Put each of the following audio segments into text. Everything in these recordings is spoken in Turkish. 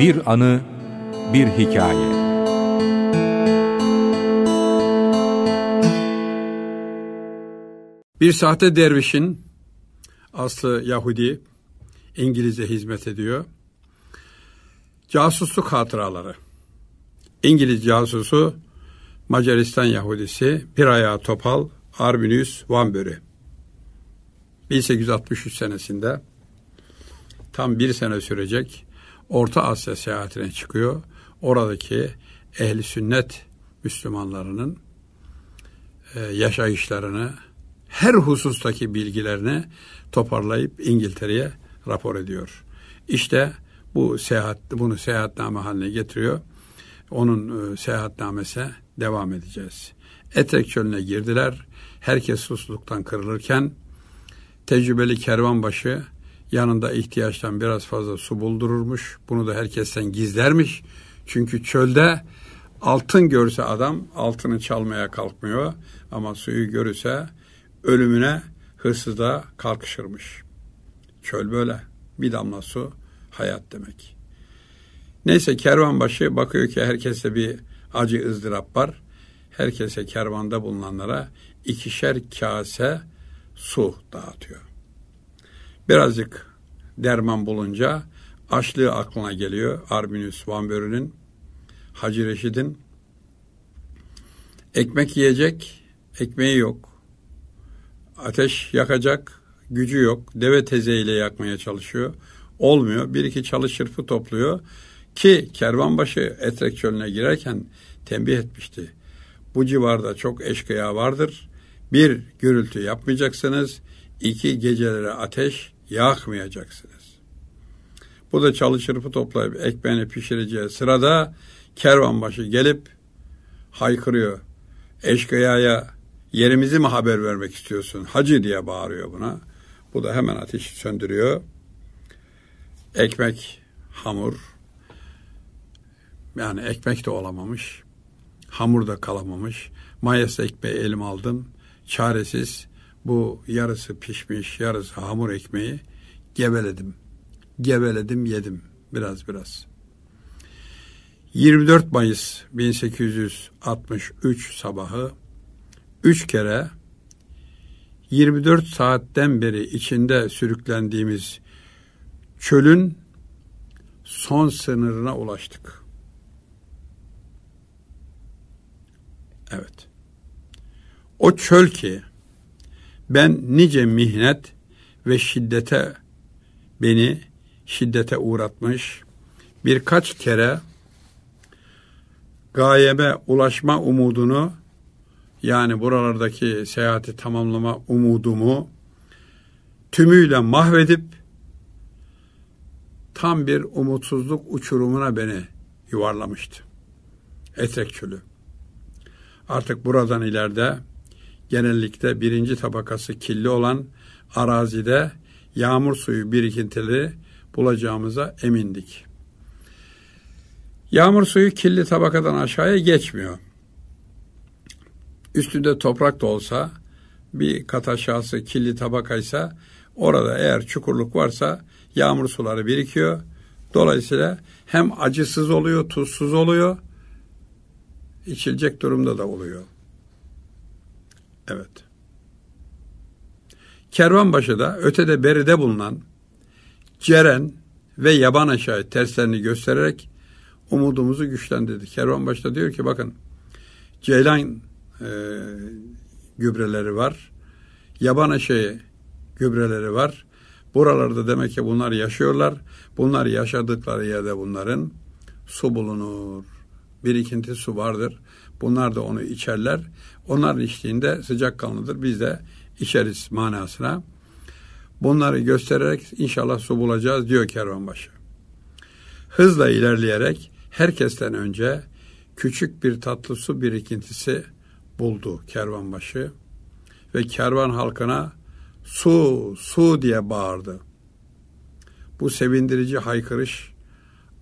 Bir anı, bir hikaye. Bir sahte dervişin aslı Yahudi İngiliz'e hizmet ediyor. Casusluk hatıraları. İngiliz casusu Macaristan Yahudisi Piraya Topal Arbinus Vanbury. 1863 senesinde tam bir sene sürecek Orta Asya seyahatine çıkıyor. Oradaki ehli sünnet Müslümanlarının e, yaşayışlarını, her husustaki bilgilerini toparlayıp İngiltere'ye rapor ediyor. İşte bu seyahat bunu seyahatname haline getiriyor. Onun e, seyahatnamesi devam edeceğiz. Etrek çölüne girdiler. Herkes susluktan kırılırken tecrübeli kervanbaşı Yanında ihtiyaçtan biraz fazla su buldururmuş. Bunu da herkesten gizlermiş. Çünkü çölde altın görse adam altını çalmaya kalkmıyor. Ama suyu görürse ölümüne hırsızda kalkışırmış. Çöl böyle. Bir damla su hayat demek. Neyse başı bakıyor ki herkese bir acı ızdırap var. Herkese kervanda bulunanlara ikişer kase su dağıtıyor. Birazcık derman bulunca açlığı aklına geliyor. Arminius Van Börü'nün, Hacı Reşid'in. Ekmek yiyecek, ekmeği yok. Ateş yakacak, gücü yok. Deve tezeyle yakmaya çalışıyor. Olmuyor. Bir iki çalı çırpı topluyor. Ki kervanbaşı Etrek çölüne girerken tembih etmişti. Bu civarda çok eşkıya vardır. Bir, gürültü yapmayacaksınız. İki, gecelere ateş, yakmayacaksınız. Bu da çalı çırpı toplayıp ekmeğini pişireceği sırada kervanbaşı gelip haykırıyor. Eşkıya'ya yerimizi mi haber vermek istiyorsun hacı diye bağırıyor buna. Bu da hemen ateşi söndürüyor. Ekmek, hamur. Yani ekmek de olamamış. Hamur da kalamamış. Mayıs ekmeği elim aldım. Çaresiz bu yarısı pişmiş, yarısı hamur ekmeği geveledim. Geveledim, yedim biraz biraz. 24 Mayıs 1863 sabahı üç kere 24 saatten beri içinde sürüklendiğimiz çölün son sınırına ulaştık. Evet. O çöl ki ben nice mihnet ve şiddete beni şiddete uğratmış, birkaç kere gayebe ulaşma umudunu yani buralardaki seyahati tamamlama umudumu tümüyle mahvedip tam bir umutsuzluk uçurumuna beni yuvarlamıştı. Etek çölü. Artık buradan ileride genellikle birinci tabakası kirli olan arazide yağmur suyu birikintileri bulacağımıza emindik. Yağmur suyu kirli tabakadan aşağıya geçmiyor. Üstünde toprak da olsa bir kat aşağısı kirli tabakaysa orada eğer çukurluk varsa yağmur suları birikiyor. Dolayısıyla hem acısız oluyor, tuzsuz oluyor, içilecek durumda da oluyor. Evet. Kervanbaşı'da ötede beride bulunan Ceren ve yaban aşağı terslerini göstererek umudumuzu güçlendirdi. Kervanbaşı'da diyor ki bakın ceylan e, gübreleri var. Yaban aşağı gübreleri var. Buralarda demek ki bunlar yaşıyorlar. Bunlar yaşadıkları yerde bunların su bulunur. Birikinti su vardır. Bunlar da onu içerler. Onların içtiğinde sıcak sıcakkanlıdır. Biz de içeriz manasına. Bunları göstererek inşallah su bulacağız diyor kervanbaşı. Hızla ilerleyerek herkesten önce küçük bir tatlı su birikintisi buldu kervanbaşı ve kervan halkına su su diye bağırdı. Bu sevindirici haykırış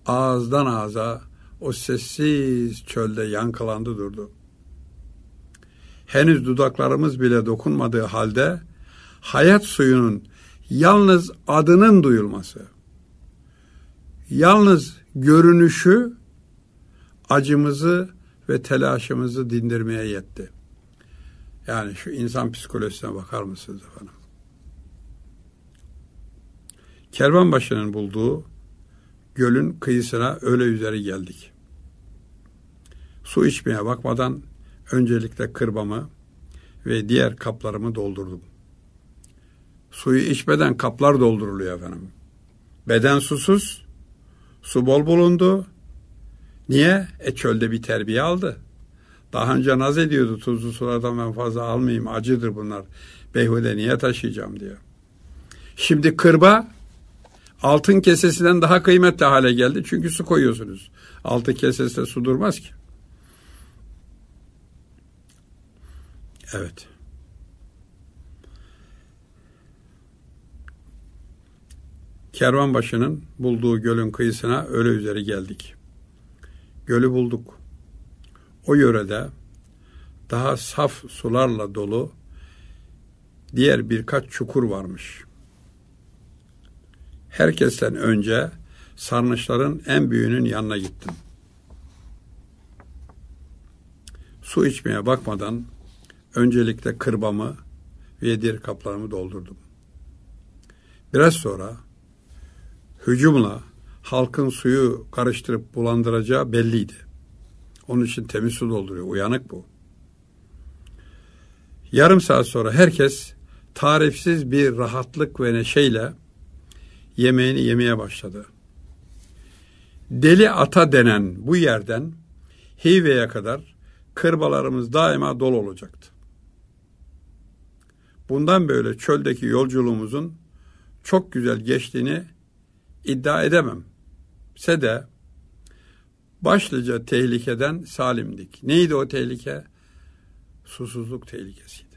ağızdan ağza o sessiz çölde yankılandı durdu henüz dudaklarımız bile dokunmadığı halde hayat suyunun yalnız adının duyulması, yalnız görünüşü acımızı ve telaşımızı dindirmeye yetti. Yani şu insan psikolojisine bakar mısınız efendim? Kervan başının bulduğu gölün kıyısına öğle üzeri geldik. Su içmeye bakmadan Öncelikle kırbamı ve diğer kaplarımı doldurdum. Suyu içmeden kaplar dolduruluyor efendim. Beden susuz, su bol bulundu. Niye? E çölde bir terbiye aldı. Daha önce naz ediyordu tuzlu sulardan ben fazla almayayım acıdır bunlar. Beyhude niye taşıyacağım diyor. Şimdi kırba altın kesesinden daha kıymetli hale geldi. Çünkü su koyuyorsunuz. Altın kesesinde su durmaz ki. Evet. Kervan başının bulduğu gölün kıyısına öğle üzeri geldik. Gölü bulduk. O yörede daha saf sularla dolu diğer birkaç çukur varmış. Herkesten önce sarnıçların en büyüğünün yanına gittim. Su içmeye bakmadan Öncelikle kırbamı ve diğer kaplarımı doldurdum. Biraz sonra hücumla halkın suyu karıştırıp bulandıracağı belliydi. Onun için temiz su dolduruyor. Uyanık bu. Yarım saat sonra herkes tarifsiz bir rahatlık ve neşeyle yemeğini yemeye başladı. Deli Ata denen bu yerden Hive'ye kadar kırbalarımız daima dolu olacaktı bundan böyle çöldeki yolculuğumuzun çok güzel geçtiğini iddia edemem. Se de başlıca tehlikeden salimdik. Neydi o tehlike? Susuzluk tehlikesiydi.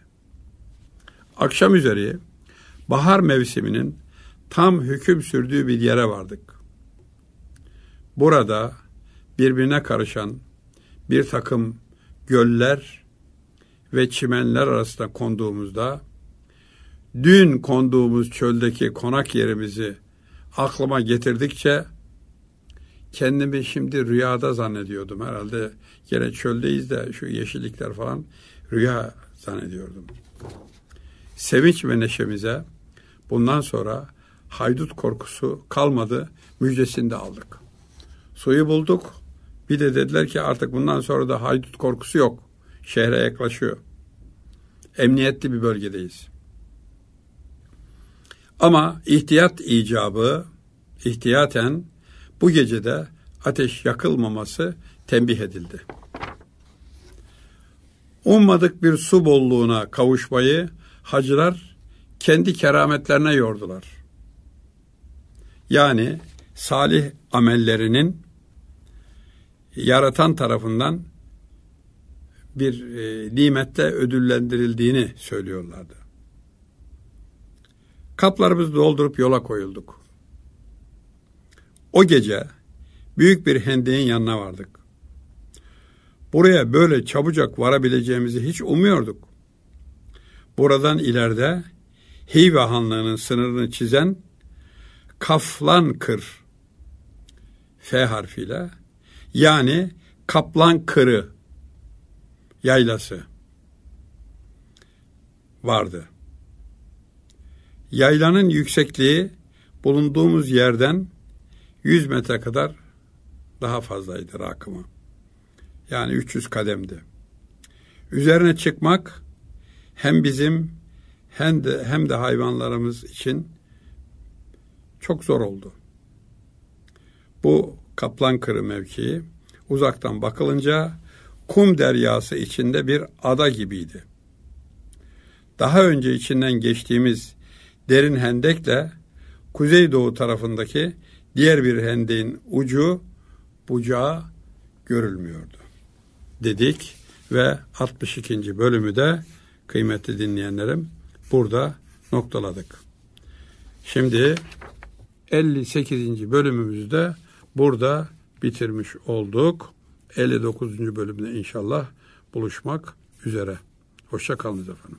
Akşam üzeri bahar mevsiminin tam hüküm sürdüğü bir yere vardık. Burada birbirine karışan bir takım göller ve çimenler arasında konduğumuzda dün konduğumuz çöldeki konak yerimizi aklıma getirdikçe kendimi şimdi rüyada zannediyordum herhalde. Gene çöldeyiz de şu yeşillikler falan rüya zannediyordum. Sevinç ve neşemize bundan sonra haydut korkusu kalmadı. Müjdesini de aldık. Suyu bulduk. Bir de dediler ki artık bundan sonra da haydut korkusu yok. Şehre yaklaşıyor. Emniyetli bir bölgedeyiz. Ama ihtiyat icabı, ihtiyaten bu gecede ateş yakılmaması tembih edildi. Ummadık bir su bolluğuna kavuşmayı hacılar kendi kerametlerine yordular. Yani salih amellerinin yaratan tarafından bir e, nimetle ödüllendirildiğini söylüyorlardı. Kaplarımızı doldurup yola koyulduk. O gece büyük bir hendeğin yanına vardık. Buraya böyle çabucak varabileceğimizi hiç umuyorduk. Buradan ileride Hive Hanlığı'nın sınırını çizen Kaflan Kır F harfiyle yani Kaplan Kırı yaylası vardı. Yaylanın yüksekliği bulunduğumuz yerden 100 metre kadar daha fazlaydı rakımı. Yani 300 kademdi. Üzerine çıkmak hem bizim hem de hem de hayvanlarımız için çok zor oldu. Bu kaplan kırı mevkii uzaktan bakılınca kum deryası içinde bir ada gibiydi. Daha önce içinden geçtiğimiz derin hendekle kuzeydoğu tarafındaki diğer bir hendeğin ucu bucağı görülmüyordu. Dedik ve 62. bölümü de kıymetli dinleyenlerim burada noktaladık. Şimdi 58. bölümümüzde burada bitirmiş olduk. 59. bölümde inşallah buluşmak üzere. Hoşça kalınız efendim.